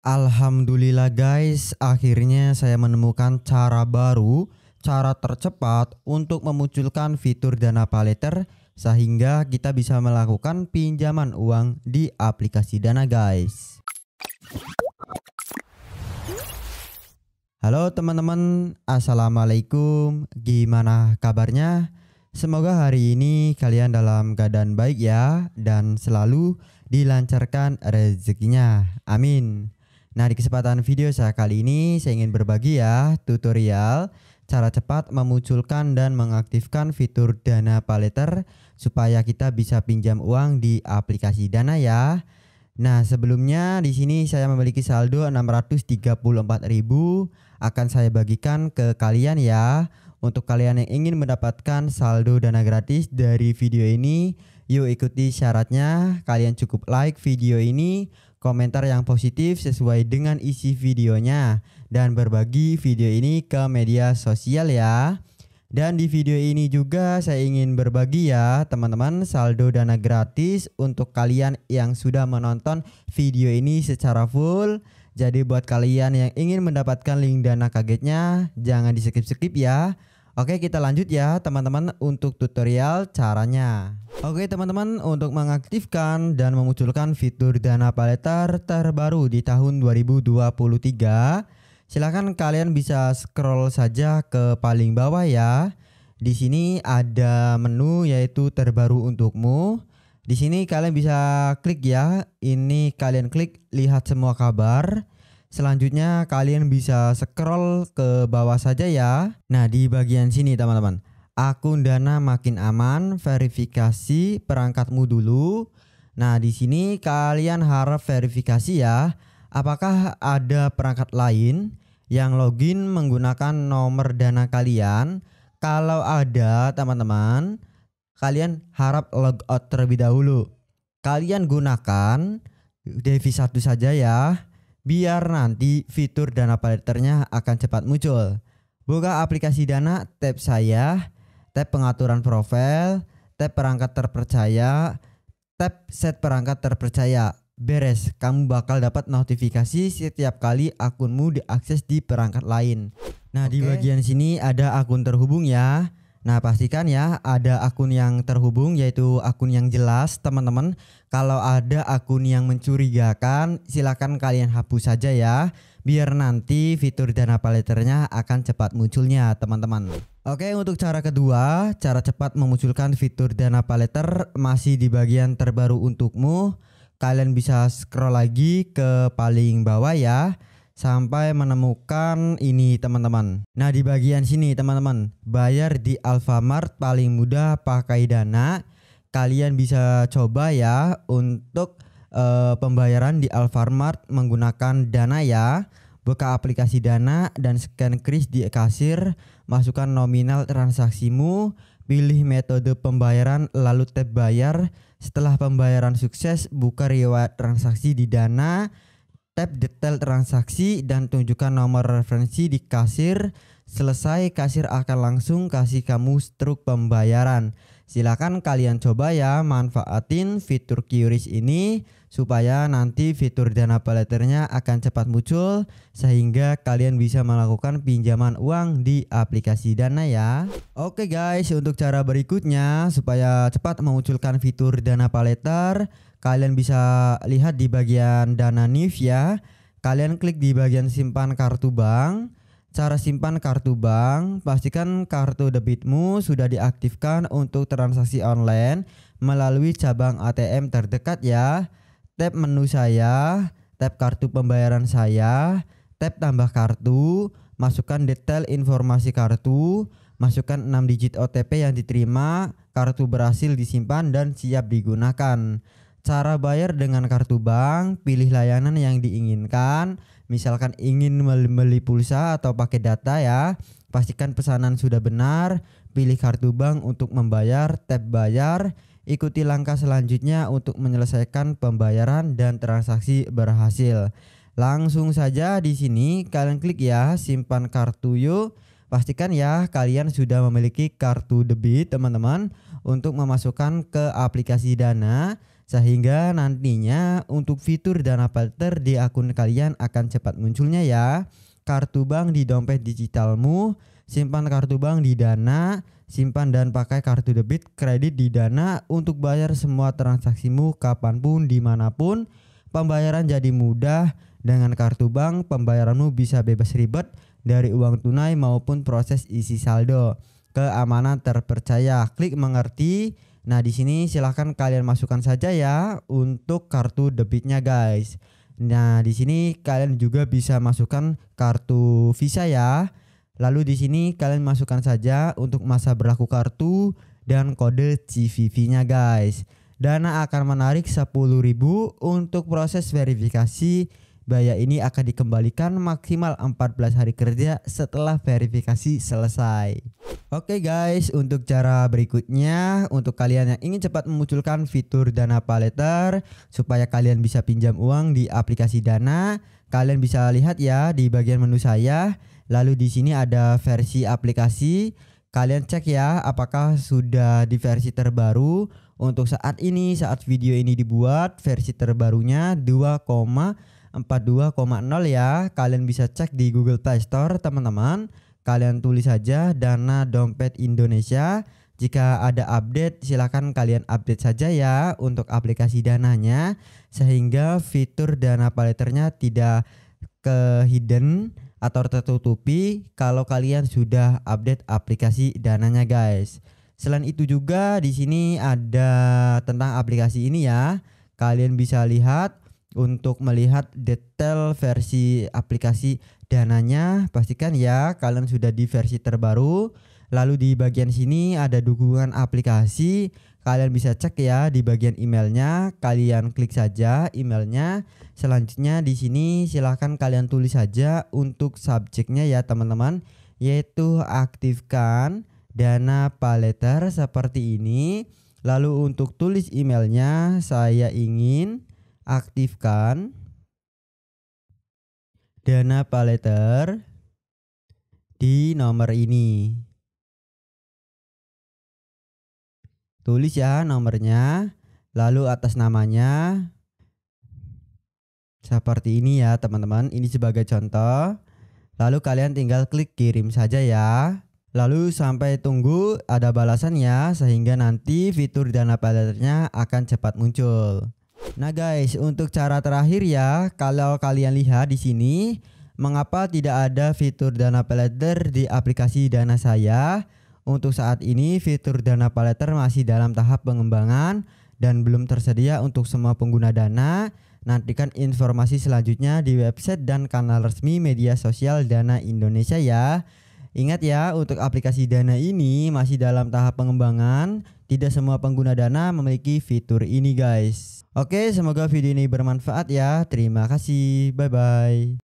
Alhamdulillah guys, akhirnya saya menemukan cara baru, cara tercepat untuk memunculkan fitur dana paleter sehingga kita bisa melakukan pinjaman uang di aplikasi dana guys. Halo teman-teman, Assalamualaikum, gimana kabarnya? Semoga hari ini kalian dalam keadaan baik ya dan selalu dilancarkan rezekinya. Amin. Nah, di kesempatan video saya kali ini saya ingin berbagi ya tutorial cara cepat memunculkan dan mengaktifkan fitur Dana Paleter supaya kita bisa pinjam uang di aplikasi Dana ya. Nah, sebelumnya di sini saya memiliki saldo 634.000 akan saya bagikan ke kalian ya. Untuk kalian yang ingin mendapatkan saldo dana gratis dari video ini, yuk ikuti syaratnya. Kalian cukup like video ini komentar yang positif sesuai dengan isi videonya, dan berbagi video ini ke media sosial ya. Dan di video ini juga saya ingin berbagi ya teman-teman saldo dana gratis untuk kalian yang sudah menonton video ini secara full. Jadi buat kalian yang ingin mendapatkan link dana kagetnya jangan di skip-skip ya. Oke kita lanjut ya teman-teman untuk tutorial caranya Oke teman-teman untuk mengaktifkan dan memunculkan fitur dana Paletar terbaru di tahun 2023 Silahkan kalian bisa scroll saja ke paling bawah ya Di sini ada menu yaitu terbaru untukmu Di sini kalian bisa klik ya Ini kalian klik lihat semua kabar Selanjutnya kalian bisa scroll ke bawah saja ya. Nah, di bagian sini teman-teman. Akun Dana makin aman, verifikasi perangkatmu dulu. Nah, di sini kalian harap verifikasi ya. Apakah ada perangkat lain yang login menggunakan nomor Dana kalian? Kalau ada, teman-teman, kalian harap logout terlebih dahulu. Kalian gunakan Devi satu saja ya biar nanti fitur Dana Paleternya akan cepat muncul. Buka aplikasi Dana, tab saya, tab pengaturan profil, tab perangkat terpercaya, tab set perangkat terpercaya. Beres, kamu bakal dapat notifikasi setiap kali akunmu diakses di perangkat lain. Nah, okay. di bagian sini ada akun terhubung ya. Nah, pastikan ya ada akun yang terhubung yaitu akun yang jelas, teman-teman. Kalau ada akun yang mencurigakan, silakan kalian hapus saja ya biar nanti fitur dana paleternya akan cepat munculnya, teman-teman. Oke, untuk cara kedua, cara cepat memunculkan fitur dana paleter masih di bagian terbaru untukmu. Kalian bisa scroll lagi ke paling bawah ya sampai menemukan ini teman-teman. Nah di bagian sini teman-teman, bayar di Alfamart paling mudah pakai Dana. Kalian bisa coba ya untuk e, pembayaran di Alfamart menggunakan Dana ya. Buka aplikasi Dana dan scan kris di kasir, masukkan nominal transaksimu, pilih metode pembayaran lalu tap bayar. Setelah pembayaran sukses, buka riwayat transaksi di Dana tap detail transaksi dan tunjukkan nomor referensi di kasir. Selesai kasir akan langsung kasih kamu struk pembayaran. Silakan kalian coba ya manfaatin fitur QRIS ini supaya nanti fitur dana Paleternya akan cepat muncul sehingga kalian bisa melakukan pinjaman uang di aplikasi dana ya. Oke guys, untuk cara berikutnya supaya cepat memunculkan fitur dana paleter Kalian bisa lihat di bagian dana NIF ya. Kalian klik di bagian simpan kartu bank. Cara simpan kartu bank, pastikan kartu debitmu sudah diaktifkan untuk transaksi online melalui cabang ATM terdekat ya. Tap menu saya, tap kartu pembayaran saya, tap tambah kartu, masukkan detail informasi kartu, masukkan 6 digit OTP yang diterima, kartu berhasil disimpan dan siap digunakan. Cara bayar dengan kartu bank, pilih layanan yang diinginkan. Misalkan ingin membeli pulsa atau pakai data ya. Pastikan pesanan sudah benar, pilih kartu bank untuk membayar, tap bayar, ikuti langkah selanjutnya untuk menyelesaikan pembayaran dan transaksi berhasil. Langsung saja di sini kalian klik ya simpan kartu yuk. Pastikan ya kalian sudah memiliki kartu debit teman-teman untuk memasukkan ke aplikasi Dana. Sehingga nantinya untuk fitur dana filter di akun kalian akan cepat munculnya ya. Kartu bank di dompet digitalmu, simpan kartu bank di Dana, simpan dan pakai kartu debit kredit di Dana untuk bayar semua transaksimu kapanpun dimanapun. Pembayaran jadi mudah dengan kartu bank, pembayaranmu bisa bebas ribet dari uang tunai maupun proses isi saldo. Keamanan terpercaya, klik mengerti Nah, di sini silahkan kalian masukkan saja ya untuk kartu debitnya, guys. Nah, di sini kalian juga bisa masukkan kartu Visa ya. Lalu di sini kalian masukkan saja untuk masa berlaku kartu dan kode CVV-nya, guys. Dana akan menarik 10.000 untuk proses verifikasi biaya ini akan dikembalikan maksimal 14 hari kerja setelah verifikasi selesai. Oke okay guys, untuk cara berikutnya untuk kalian yang ingin cepat memunculkan fitur Dana Paleter supaya kalian bisa pinjam uang di aplikasi Dana, kalian bisa lihat ya di bagian menu saya. Lalu di sini ada versi aplikasi. Kalian cek ya apakah sudah di versi terbaru. Untuk saat ini saat video ini dibuat versi terbarunya 42,0 ya. Kalian bisa cek di Google Play Store, teman-teman. Kalian tulis saja Dana Dompet Indonesia. Jika ada update, silahkan kalian update saja ya untuk aplikasi dananya sehingga fitur dana paleternya tidak ke hidden atau tertutupi kalau kalian sudah update aplikasi dananya guys. Selain itu juga di sini ada tentang aplikasi ini ya. Kalian bisa lihat untuk melihat detail versi aplikasi dananya pastikan ya kalian sudah di versi terbaru lalu di bagian sini ada dukungan aplikasi kalian bisa cek ya di bagian emailnya kalian klik saja emailnya selanjutnya di sini silahkan kalian tulis saja untuk subjeknya ya teman-teman yaitu aktifkan dana paleter seperti ini lalu untuk tulis emailnya saya ingin aktifkan dana paleter di nomor ini. Tulis ya nomornya, lalu atas namanya seperti ini ya teman-teman. Ini sebagai contoh. Lalu kalian tinggal klik kirim saja ya. Lalu sampai tunggu ada balasan ya sehingga nanti fitur dana paleternya akan cepat muncul. Nah guys, untuk cara terakhir ya, kalau kalian lihat di sini, mengapa tidak ada fitur Dana Paleter di aplikasi Dana saya? Untuk saat ini fitur Dana Paleter masih dalam tahap pengembangan dan belum tersedia untuk semua pengguna Dana. Nantikan informasi selanjutnya di website dan kanal resmi media sosial Dana Indonesia ya. Ingat ya, untuk aplikasi Dana ini masih dalam tahap pengembangan. Tidak semua pengguna Dana memiliki fitur ini, guys. Oke, semoga video ini bermanfaat ya. Terima kasih. Bye bye.